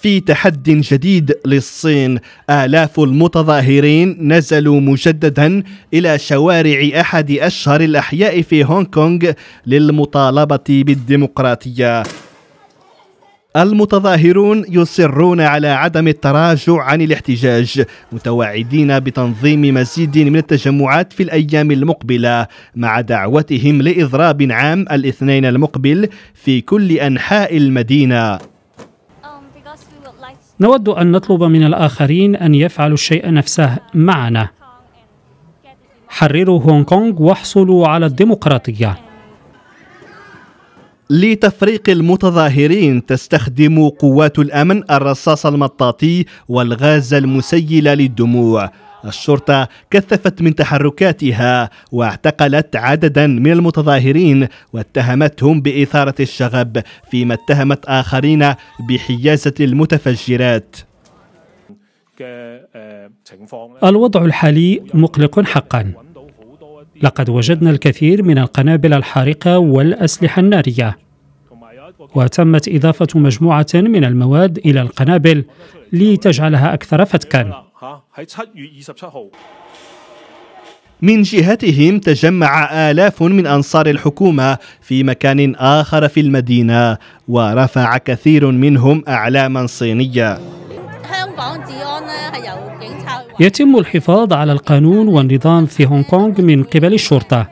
في تحد جديد للصين آلاف المتظاهرين نزلوا مجددا إلى شوارع أحد أشهر الأحياء في هونغ كونغ للمطالبة بالديمقراطية المتظاهرون يصرون على عدم التراجع عن الاحتجاج متوعدين بتنظيم مزيد من التجمعات في الايام المقبله مع دعوتهم لاضراب عام الاثنين المقبل في كل انحاء المدينه نود أن نطلب من الآخرين أن يفعلوا الشيء نفسه معنا حرروا هونغ كونغ واحصلوا على الديمقراطية لتفريق المتظاهرين تستخدم قوات الأمن الرصاص المطاطي والغاز المسيل للدموع الشرطة كثفت من تحركاتها واعتقلت عددا من المتظاهرين واتهمتهم بإثارة الشغب فيما اتهمت آخرين بحيازة المتفجرات الوضع الحالي مقلق حقا لقد وجدنا الكثير من القنابل الحارقة والأسلحة النارية وتمت إضافة مجموعة من المواد إلى القنابل لتجعلها أكثر فتكاً من جهتهم تجمع آلاف من أنصار الحكومة في مكان آخر في المدينة ورفع كثير منهم أعلاما صينية يتم الحفاظ على القانون والنظام في هونغ كونغ من قبل الشرطة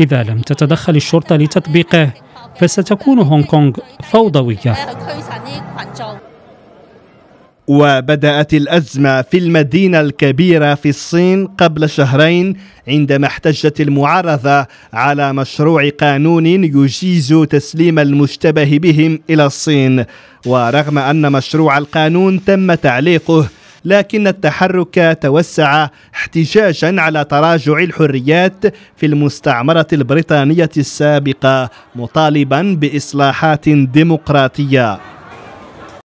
إذا لم تتدخل الشرطة لتطبيقه فستكون هونغ كونغ فوضوية وبدأت الأزمة في المدينة الكبيرة في الصين قبل شهرين عندما احتجت المعارضة على مشروع قانون يجيز تسليم المشتبه بهم إلى الصين ورغم أن مشروع القانون تم تعليقه لكن التحرك توسع احتجاجا على تراجع الحريات في المستعمرة البريطانية السابقة مطالبا بإصلاحات ديمقراطية